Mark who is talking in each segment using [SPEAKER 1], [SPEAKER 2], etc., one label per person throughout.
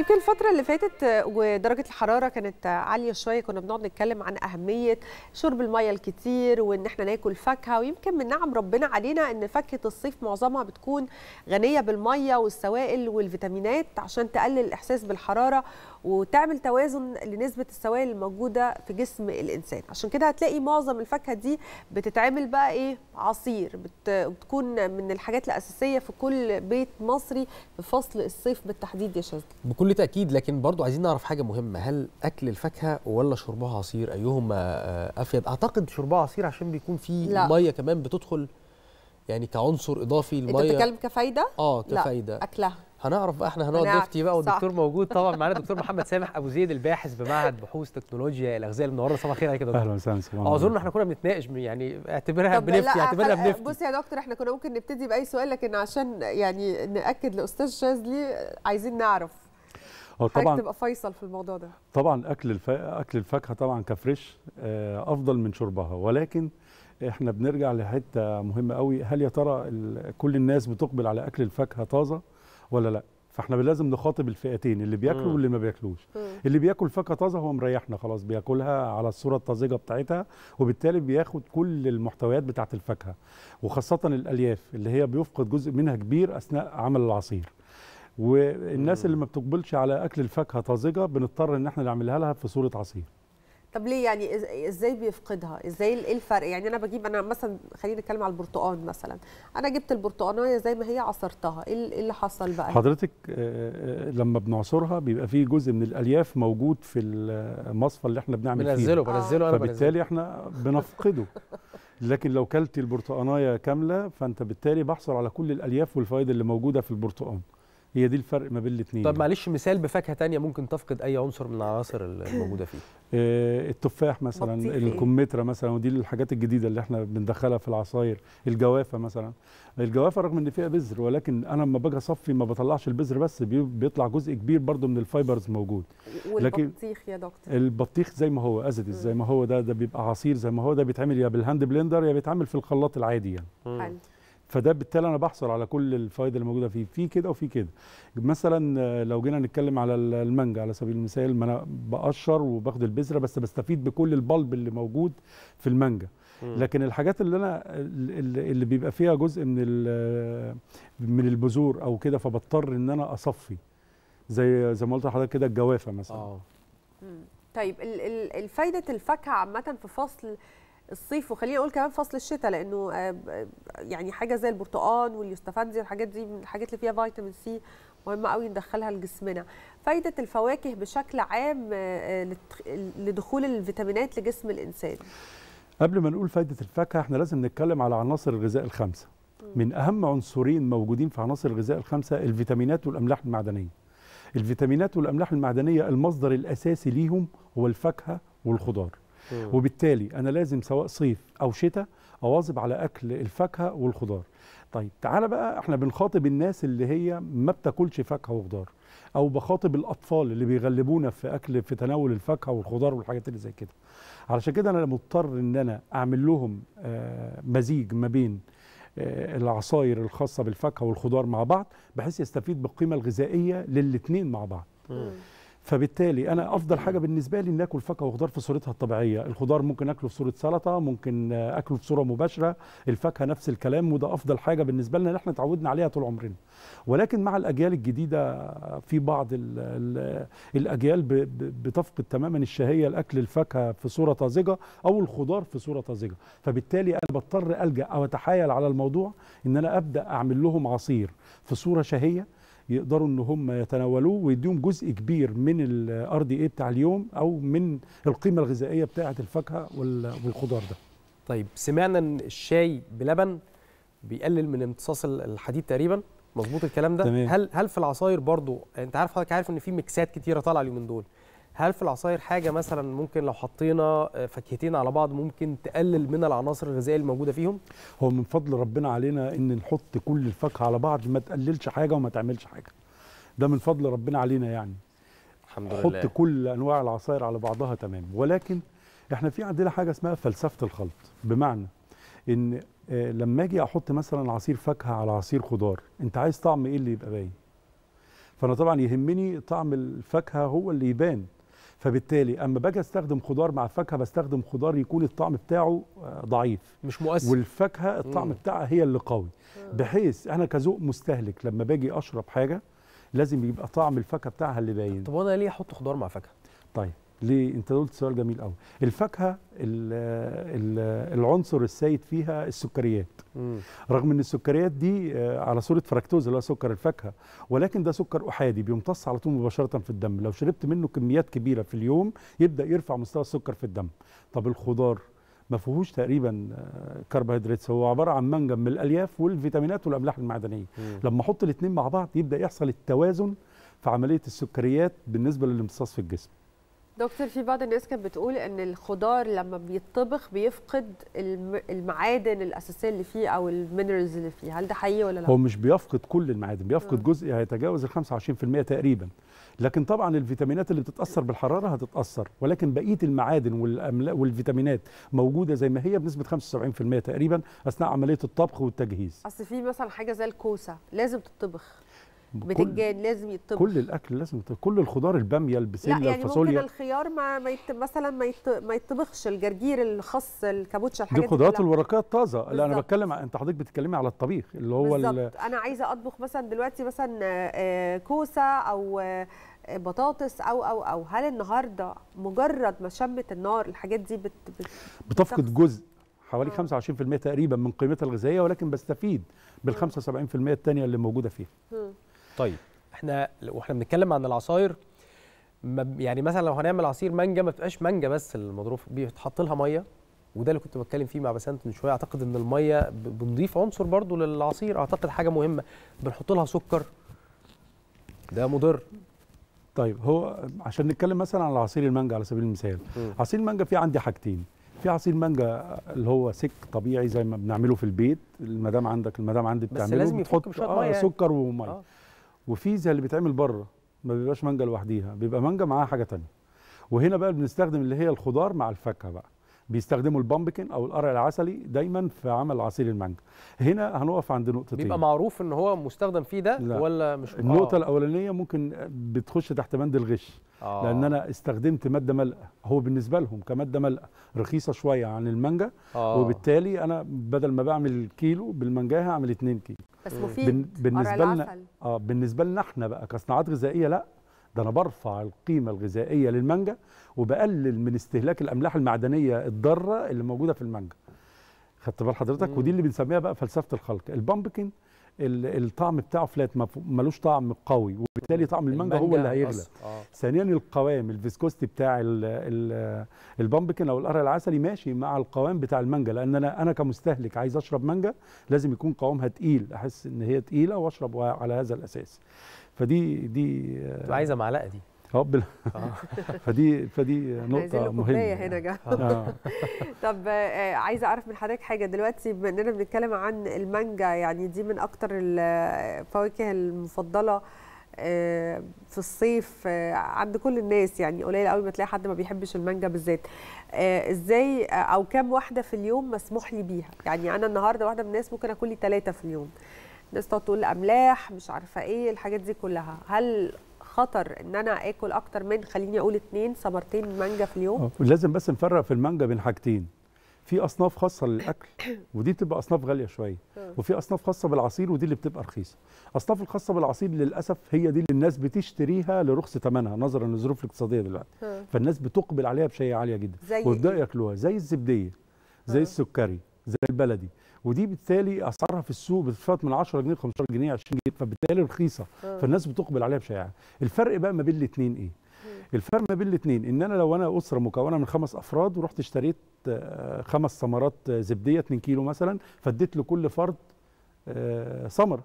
[SPEAKER 1] يمكن الفترة اللي فاتت ودرجة الحرارة كانت عالية شوية كنا بنقعد نتكلم عن أهمية شرب المية الكتير وإن إحنا ناكل فاكهة ويمكن من نعم ربنا علينا إن فاكهة الصيف معظمها بتكون غنية بالمية والسوائل والفيتامينات عشان تقلل الإحساس بالحرارة وتعمل توازن لنسبه السوائل الموجوده في جسم الانسان عشان كده هتلاقي معظم الفاكهه دي بتتعمل بقى ايه عصير بتكون من الحاجات الاساسيه في كل بيت مصري في فصل الصيف بالتحديد يا شاذلي
[SPEAKER 2] بكل تاكيد لكن برضو عايزين نعرف حاجه مهمه هل اكل الفاكهه ولا شربها عصير ايهما افيد اعتقد شربها عصير عشان بيكون فيه ميه كمان بتدخل يعني كعنصر اضافي للمية انت بتتكلم كفايده اه كفايده لا. اكلها هنعرف بقى احنا هنقعد نفتي بقى والدكتور موجود طبعا معانا الدكتور محمد سامح ابو زيد الباحث بمعهد بحوث تكنولوجيا الاغذيه المنوره صباح الخير عليك يا دكتور اهلا وسهلا اظن احنا كنا بنتناقش يعني اعتبرها بنفتي اعتبرها بنفتي
[SPEAKER 1] بص يا دكتور احنا كنا ممكن نبتدي باي سؤال لكن عشان يعني ناكد لاستاذ شاذلي عايزين نعرف
[SPEAKER 3] آه، طبعا تبقى فيصل في الموضوع ده طبعا اكل الف... اكل الفاكهه طبعا كفريش آه، افضل من شربها ولكن احنا بنرجع لحته مهمه قوي هل يا ترى ال... كل الناس بتقبل على اكل الفاكهه طازه ولا لا فاحنا لازم نخاطب الفئتين اللي بياكلوا واللي ما بياكلوش اللي بياكل فاكهه طازه هو مريحنا خلاص بياكلها على الصوره الطازجه بتاعتها وبالتالي بياخد كل المحتويات بتاعه الفاكهه وخاصه الالياف اللي هي بيفقد جزء منها كبير اثناء عمل العصير والناس اللي ما بتقبلش على اكل الفاكهه طازجه بنضطر ان احنا نعملها لها في صوره عصير
[SPEAKER 1] طب ليه يعني ازاي بيفقدها ازاي ايه الفرق يعني انا بجيب انا مثلا خلينا نتكلم على البرتقال مثلا انا جبت البرتقانيه زي ما هي عصرتها ايه, إيه اللي حصل بقى
[SPEAKER 3] حضرتك لما بنعصرها بيبقى في جزء من الالياف موجود في المصفى اللي احنا بنعمل فيه بنزله بنزله انا فبالتالي احنا بنفقده لكن لو كلت البرتقانيه كامله فانت بالتالي بحصل على كل الالياف والفوائد اللي موجوده في البرتقان هي دي الفرق ما بين الاثنين طب معلش مثال
[SPEAKER 2] بفاكهه تانية ممكن تفقد اي عنصر من العناصر الموجوده فيه
[SPEAKER 3] آه التفاح مثلا إيه؟ الكمثرى مثلا ودي الحاجات الجديده اللي احنا بندخلها في العصاير الجوافه مثلا الجوافه رغم ان فيها بذر ولكن انا لما باجي اصفي ما بطلعش البذر بس بيطلع جزء كبير برضو من الفايبرز موجود والبطيخ يا دكتور البطيخ زي ما هو ازدي زي ما هو ده ده بيبقى عصير زي ما هو ده بيتعمل يا بالهاند بلندر يا بيتعمل في الخلاط العادي يعني حلو فده بالتالي انا بحصل على كل الفوائد اللي موجوده فيه في كده وفي كده مثلا آه، لو جينا نتكلم على المانجا على سبيل المثال ما انا بقشر وباخد البذره بس بستفيد بكل البلب اللي موجود في المانجا لكن الحاجات اللي انا اللي بيبقى فيها جزء من من البذور او كده فبضطر ان انا اصفي زي زي ما قلت لحضرتك كده الجوافه مثلا اه
[SPEAKER 1] طيب الفايده الفاكهه عامه في فصل الصيف وخليني اقول كمان فصل الشتاء لانه آه، يعني حاجه زي البرتقال واليوستافندي والحاجات دي من الحاجات اللي فيها فيتامين سي مهمه قوي ندخلها لجسمنا فايده الفواكه بشكل عام آه، آه، لدخول الفيتامينات لجسم الانسان
[SPEAKER 3] قبل ما نقول فايده الفاكهه احنا لازم نتكلم على عناصر الغذاء الخمسه من اهم عنصرين موجودين في عناصر الغذاء الخمسه الفيتامينات والاملاح المعدنيه الفيتامينات والاملاح المعدنيه المصدر الاساسي ليهم هو الفاكهه والخضار وبالتالي انا لازم سواء صيف او شتاء اواظب على اكل الفاكهه والخضار طيب تعالى بقى احنا بنخاطب الناس اللي هي ما بتاكلش فاكهه وخضار او بخاطب الاطفال اللي بيغلبونا في اكل في تناول الفاكهه والخضار والحاجات اللي زي كده علشان كده انا مضطر ان انا اعمل لهم آه مزيج ما بين آه العصاير الخاصه بالفاكهه والخضار مع بعض بحيث يستفيد بالقيمه الغذائيه للاثنين مع بعض فبالتالي انا افضل حاجه بالنسبه لي ان اكل فاكهه وخضار في صورتها الطبيعيه الخضار ممكن اكله في صوره سلطه ممكن اكله في صوره مباشره الفاكهه نفس الكلام وده افضل حاجه بالنسبه لنا اللي احنا اتعودنا عليها طول عمرنا ولكن مع الاجيال الجديده في بعض الـ الـ الاجيال بتفقد تماما الشهيه لاكل الفاكهه في صوره طازجه او الخضار في صوره طازجه فبالتالي انا بضطر الجا او اتحايل على الموضوع ان انا ابدا اعمل لهم عصير في صوره شهيه يقدروا ان هم يتناولوه ويديهم جزء كبير من الار دي اي بتاع اليوم او من القيمه الغذائيه بتاعه الفاكهه والخضار ده
[SPEAKER 2] طيب سمعنا ان الشاي بلبن بيقلل من امتصاص الحديد تقريبا مظبوط الكلام ده تمام. هل هل في العصاير برضو انت عارف حضرتك عارف ان في ميكسات كتيره طالعه اليومين دول هل في العصاير حاجه مثلا ممكن لو حطينا آه، فاكهتين
[SPEAKER 3] على بعض ممكن تقلل من العناصر الغذائيه الموجوده فيهم هو من فضل ربنا علينا ان نحط كل الفاكهه على بعض ما تقللش حاجه وما تعملش حاجه ده من فضل ربنا علينا يعني الحمد لله حط كل انواع العصاير على بعضها تمام ولكن احنا في عندنا حاجه اسمها فلسفه الخلط بمعنى ان آه، لما اجي احط مثلا عصير فاكهه على عصير خضار انت عايز طعم ايه اللي يبقى باين فانا طبعا يهمني طعم الفاكهه هو اللي يبان فبالتالي اما باجي استخدم خضار مع فاكهه بستخدم خضار يكون الطعم بتاعه آه، ضعيف مش مؤثر والفاكهه الطعم مم. بتاعها هي اللي قوي بحيث انا كذوق مستهلك لما باجي اشرب حاجه لازم يبقى طعم الفاكهه بتاعها اللي باين طب وانا ليه احط خضار مع فاكهه طيب ليه انت قلت سؤال جميل قوي الفاكهه الـ الـ العنصر السائد فيها السكريات مم. رغم ان السكريات دي آه، على صوره فركتوز اللي هو سكر الفاكهه ولكن ده سكر احادي بيمتص على طول مباشره في الدم لو شربت منه كميات كبيره في اليوم يبدا يرفع مستوى السكر في الدم طب الخضار ما فيهوش تقريبا آه، كربوهيدرات هو عباره عن منجم من الالياف والفيتامينات والاملاح المعدنيه مم. لما احط الاثنين مع بعض يبدا يحصل التوازن في عمليه السكريات بالنسبه للامتصاص في الجسم
[SPEAKER 1] دكتور في بعض الناس كانت بتقول ان الخضار لما بيطبخ بيفقد المعادن الاساسيه اللي فيه او المينرالز اللي فيه هل ده حقيقي ولا لا هو مش
[SPEAKER 3] بيفقد كل المعادن بيفقد م. آه. جزء هيتجاوز ال 25% تقريبا لكن طبعا الفيتامينات اللي بتتاثر بالحراره هتتاثر ولكن بقيه المعادن والفيتامينات موجوده زي ما هي بنسبه 75% تقريبا اثناء عمليه الطبخ والتجهيز
[SPEAKER 1] اصل في مثلا حاجه زي الكوسه لازم تطبخ
[SPEAKER 3] بتنجان
[SPEAKER 1] لازم يتطبخ كل
[SPEAKER 3] الاكل لازم يتطبخ كل الخضار الباميه البسله لا يعني الفاصوليا ممكن
[SPEAKER 1] الخيار ما, يت... مثلا ما, يت... ما يتطبخش الجرجير الخص الكابوتشا الحاجات دي خضروات
[SPEAKER 3] الورقات طازه لا انا بتكلم انت حضرتك بتتكلمي على الطبيخ اللي هو بالظبط
[SPEAKER 1] انا عايزه اطبخ مثلا دلوقتي مثلا آه، آه، كوسه او آه، بطاطس او او او هل النهارده مجرد ما شمت النار الحاجات دي بت... بت...
[SPEAKER 3] بتفقد جزء حوالي آه. 25% تقريبا من قيمتها الغذائيه ولكن بستفيد بال 75% الثانيه اللي موجوده فيها. طيب احنا واحنا بنتكلم عن العصاير
[SPEAKER 2] يعني مثلا لو هنعمل عصير مانجا ما بتبقاش مانجا بس المضروب بيتحط لها ميه وده اللي كنت بتكلم فيه مع بسنت من شويه اعتقد ان الميه بنضيف عنصر برضو للعصير اعتقد حاجه مهمه بنحط لها سكر
[SPEAKER 3] ده مضر طيب هو عشان نتكلم مثلا على عصير المانجا على سبيل المثال م. عصير المانجا فيه عندي حاجتين في عصير مانجا اللي هو سك طبيعي زي ما بنعمله في البيت المدام عندك المدام عندي بتعمله بس لازم يفك بتحط آه يعني. سكر وميه آه. وفيزيا اللي بيتعمل بره ما بيبقاش مانجا لوحديها بيبقى مانجا معاها حاجه تانية وهنا بقى بنستخدم اللي هي الخضار مع الفاكهه بقى بيستخدموا البامبكن او القرع العسلي دايما في عمل عصير المانجا هنا هنقف عند نقطتين بيبقى
[SPEAKER 2] معروف ان هو مستخدم فيه ده لا. ولا مش آه. النقطه آه.
[SPEAKER 3] الاولانيه ممكن بتخش تحت بند الغش آه. لان انا استخدمت ماده ملقه هو بالنسبه لهم كماده ملقه رخيصه شويه عن المانجا آه. وبالتالي انا بدل ما بعمل كيلو بالمانجاها اعمل 2 كيلو بس مفيد بالنسبه لنا اه بالنسبه لنا احنا بقى كصناعات غذائيه لا ده انا برفع القيمه الغذائيه للمانجا وبقلل من استهلاك الاملاح المعدنيه الضاره اللي موجوده في المانجا خدت بال حضرتك ودي اللي بنسميها بقى فلسفه الخلق البامبكن الطعم بتاعه فلات ملوش طعم قوي وبالتالي طعم المانجا هو اللي هيغلى آه. ثانيا القوام الفيسكوستي بتاع البامبكن او القرع العسلي ماشي مع القوام بتاع المانجا لان انا انا كمستهلك عايز اشرب مانجا لازم يكون قوامها تقيل احس ان هي تقيله واشرب على هذا الاساس فدي دي آه، عايزه معلقه دي اه فدي فدي نقطه مهمه يعني. هنا جا. آه.
[SPEAKER 1] طب آه، عايزه اعرف من حضرتك حاجه دلوقتي بما اننا بنتكلم عن المانجا يعني دي من اكتر الفواكه المفضله آه، في الصيف آه، عند كل الناس يعني قليل قوي ما تلاقي حد ما بيحبش المانجا بالذات ازاي او كام واحده في اليوم مسموح لي بيها يعني انا النهارده واحده من الناس ممكن اكل لي ثلاثه في اليوم الناس تقول املاح مش عارفه ايه الحاجات دي كلها هل خطر ان انا اكل اكتر من خليني اقول اتنين ثمرتين مانجا في اليوم
[SPEAKER 3] لازم بس نفرق في المانجا بين حاجتين في اصناف خاصه للاكل ودي بتبقى اصناف غاليه شويه آه. وفي اصناف خاصه بالعصير ودي اللي بتبقى رخيصه الاصناف الخاصه بالعصير للاسف هي دي اللي الناس بتشتريها لرخص ثمنها نظرا للظروف الاقتصاديه دلوقتي آه. فالناس بتقبل عليها بشيء عاليه جدا وبدا إيه؟ ياكلوها زي الزبديه زي آه. السكري زي البلدي ودي بالتالي اسعارها في السوق بتتفاوت من 10 جنيه 15 جنيه 20 جنيه فبالتالي رخيصه آه. فالناس بتقبل عليها بشائعه الفرق بقى ما بين الاثنين ايه الفرق ما بين الاثنين ان انا لو انا اسره مكونه من خمس افراد ورحت اشتريت آه، خمس ثمرات آه، زبديه 2 كيلو مثلا فاديت لكل فرد ثمره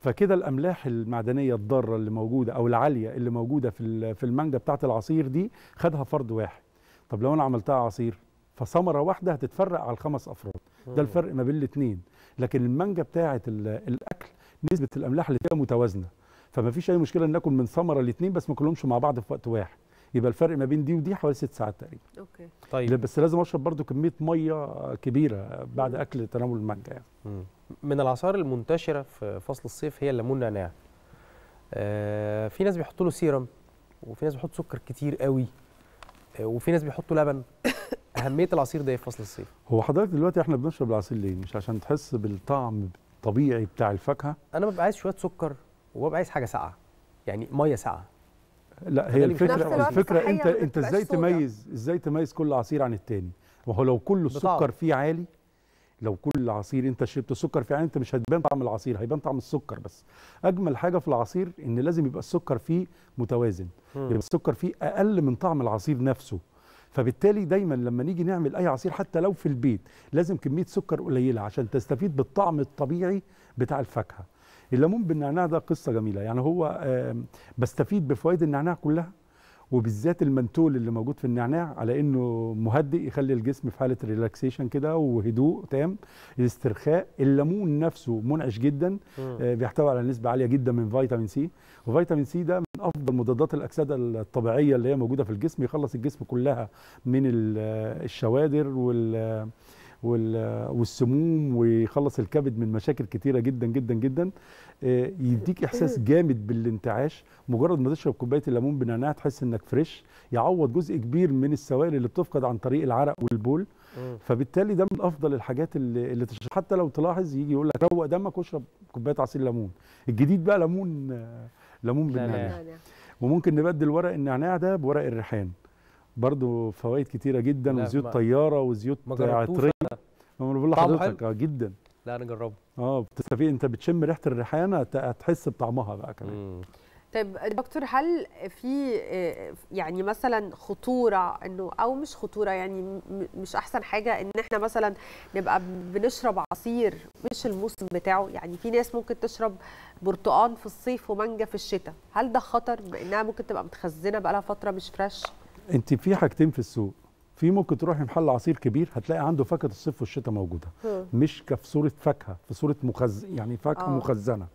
[SPEAKER 3] فكده الاملاح المعدنيه الضاره اللي موجوده او العاليه اللي موجوده في في المانجا بتاعه العصير دي خدها فرد واحد طب لو انا عملتها عصير فثمره واحده هتتفرق على الخمس افراد ده الفرق ما بين الاثنين لكن المانجا بتاعه الاكل نسبه الاملاح اللي فيها متوازنه فما فيش اي مشكله ان ناكل من ثمره الاثنين بس ما كلهمش مع بعض في وقت واحد يبقى الفرق ما بين دي ودي حوالي ست ساعات تقريبا اوكي طيب بس لازم اشرب برضو كميه ميه كبيره بعد اكل تناول المانجا يعني من العصائر
[SPEAKER 2] المنتشره في فصل الصيف هي الليمون نعناع آه في ناس بيحطوا له سيرم وفي ناس بيحطوا سكر كتير قوي آه، وفي ناس بيحطوا لبن اهميه العصير ده إيه في فصل الصيف
[SPEAKER 3] هو حضرتك دلوقتي احنا بنشرب العصير ليه مش عشان تحس بالطعم الطبيعي بتاع الفاكهه انا ببقى عايز شويه سكر وببقى عايز حاجه ساقعه يعني ميه ساقعه لا هي الفكره الفكره انت انت ازاي تميز ازاي تميز كل عصير عن التاني وهو لو كل السكر فيه عالي لو كل عصير انت شربت سكر فيه عالي انت مش هتبان طعم العصير هيبان طعم السكر بس اجمل حاجه في العصير ان لازم يبقى السكر فيه متوازن يبقى السكر فيه اقل من طعم العصير نفسه فبالتالي دايما لما نيجي نعمل اي عصير حتى لو في البيت لازم كميه سكر قليله عشان تستفيد بالطعم الطبيعي بتاع الفاكهه الليمون بالنعناع ده قصه جميله يعني هو بستفيد بفوائد النعناع كلها وبالذات المنتول اللي موجود في النعناع على انه مهدئ يخلي الجسم في حاله ريلاكسيشن كده وهدوء تام الاسترخاء الليمون نفسه منعش جدا آه بيحتوي على نسبه عاليه جدا من فيتامين سي وفيتامين سي ده افضل مضادات الاكسده الطبيعيه اللي هي موجوده في الجسم يخلص الجسم كلها من آه، الشوادر وال آه، آه، والسموم ويخلص الكبد من مشاكل كتيره جدا جدا جدا يديك احساس جامد بالانتعاش مجرد ما تشرب كوبايه الليمون بنعناع تحس انك فريش يعوض جزء كبير من السوائل اللي بتفقد عن طريق العرق والبول فبالتالي ده من افضل الحاجات اللي, اللي حتى لو تلاحظ يجي يقول لك روق دمك واشرب كوبايه عصير ليمون الجديد بقى ليمون ليمون بالنعناع وممكن نبدل ورق النعناع ده بورق الريحان برضه فوائد كتيره جدا وزيوت طياره وزيوت عطريه انا بقول لحضرتك اه جدا لا انا جربه اه بتستفيد انت بتشم ريحه الريحانه هتحس بطعمها بقى كمان
[SPEAKER 1] طيب دكتور هل في آه، يعني مثلا خطوره انه او مش خطوره يعني مش احسن حاجه ان احنا مثلا نبقى بنشرب عصير مش الموسم بتاعه يعني في ناس ممكن تشرب برتقان في الصيف ومانجا في الشتاء هل ده خطر بانها ممكن تبقى متخزنه بقى لها فتره مش فريش
[SPEAKER 3] انت في حاجتين في السوق في ممكن تروح محل عصير كبير هتلاقي عنده فاكهه الصيف والشتاء موجوده م. مش كفي صوره فاكهه في صوره مخز يعني فاكهه آه. مخزنه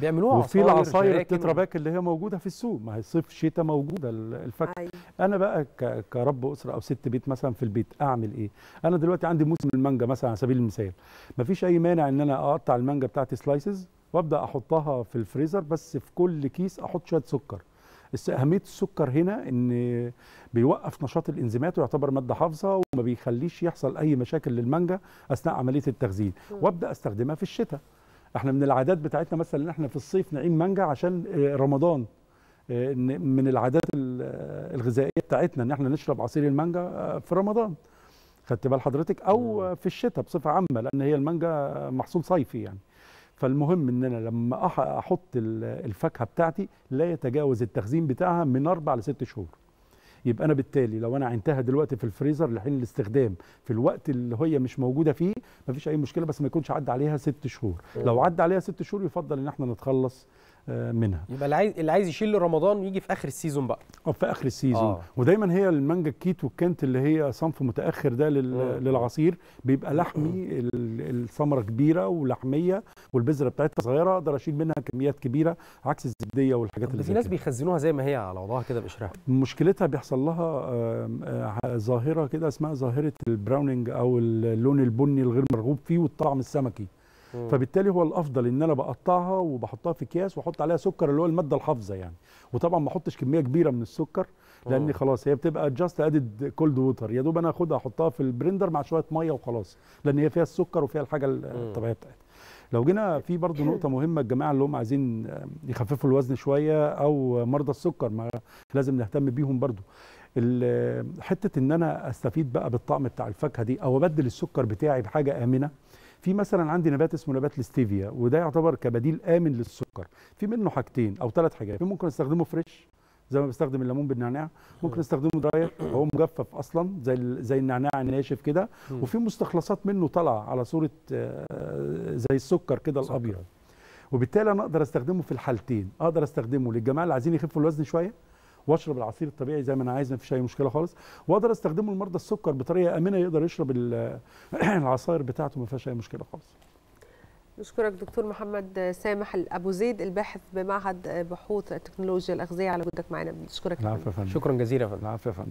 [SPEAKER 3] بيعملوها وفي العصاير التتراباك اللي هي موجوده في السوق ما هي صيف شتاء موجوده الفاكهه أي. أيوة. انا بقى كرب اسره او ست بيت مثلا في البيت اعمل ايه انا دلوقتي عندي موسم المانجا مثلا على سبيل المثال ما فيش اي مانع ان انا اقطع المانجا بتاعتي سلايسز وابدا احطها في الفريزر بس في كل كيس احط شويه سكر بس اهميه السكر هنا ان بيوقف نشاط الانزيمات ويعتبر ماده حافظه وما بيخليش يحصل اي مشاكل للمانجا اثناء عمليه التخزين وابدا استخدمها في الشتاء احنا من العادات بتاعتنا مثلا ان احنا في الصيف نعين مانجا عشان آه، رمضان آه، من العادات آه، الغذائيه بتاعتنا ان احنا نشرب عصير المانجا في رمضان خدت بال حضرتك او في الشتاء بصفه عامه لان هي المانجا محصول صيفي يعني فالمهم ان انا لما احط الفاكهه بتاعتي لا يتجاوز التخزين بتاعها من اربع لست شهور يبقى انا بالتالي لو انا عينتها دلوقتي في الفريزر لحين الاستخدام في الوقت اللي هي مش موجوده فيه مفيش اي مشكله بس ما يكونش عدى عليها ست شهور لو عدى عليها ست شهور يفضل ان احنا نتخلص آه، منها يبقى اللي عايز اللي عايز يشيل رمضان يجي في اخر السيزون بقى أو في اخر السيزون آه. ودايما هي المانجا الكيت والكنت اللي هي صنف متاخر ده لل... للعصير بيبقى لحمي الثمره كبيره ولحميه والبذره بتاعتها صغيره اقدر اشيل منها كميات كبيره عكس الزبديه والحاجات اللي في ناس بيخزنوها زي ما هي على وضعها كده بقشرها مشكلتها بيحصل لها آه، ظاهره كده اسمها ظاهره البراوننج او اللون البني الغير مرغوب فيه والطعم السمكي فبالتالي هو الافضل ان انا بقطعها وبحطها في اكياس واحط عليها سكر اللي هو الماده الحافظه يعني وطبعا ما احطش كميه كبيره من السكر لان خلاص هي بتبقى جاست ادد كولد ووتر يا دوب انا اخدها احطها في البرندر مع شويه ميه وخلاص لان هي فيها السكر وفيها الحاجه الطبيعيه بتاعتها لو جينا في برضه نقطه مهمه الجماعه اللي هم عايزين يخففوا الوزن شويه او مرضى السكر ما لازم نهتم بيهم برضه حته ان انا استفيد بقى بالطعم بتاع الفاكهه دي او ابدل السكر بتاعي بحاجه امنه في مثلا عندي نبات اسمه نبات الاستيفيا وده يعتبر كبديل امن للسكر في منه حاجتين او ثلاث حاجات في ممكن استخدمه فريش زي ما بستخدم الليمون بالنعناع ممكن استخدمه دراير هو مجفف اصلا زي زي النعناع الناشف كده وفي مستخلصات منه طالعه على صوره آه، زي السكر كده الابيض وبالتالي انا اقدر استخدمه في الحالتين اقدر استخدمه للجماعه اللي عايزين يخفوا الوزن شويه واشرب العصير الطبيعي زي ما انا عايز ما فيش اي مشكله خالص واقدر استخدمه لمرضى السكر بطريقه امنه يقدر يشرب العصائر بتاعته ما فيهاش اي مشكله خالص
[SPEAKER 1] نشكرك دكتور محمد سامح ابو زيد الباحث بمعهد بحوث التكنولوجيا الاغذيه على وجودك معنا بنشكرك
[SPEAKER 2] شكرا جزيلا يا فندم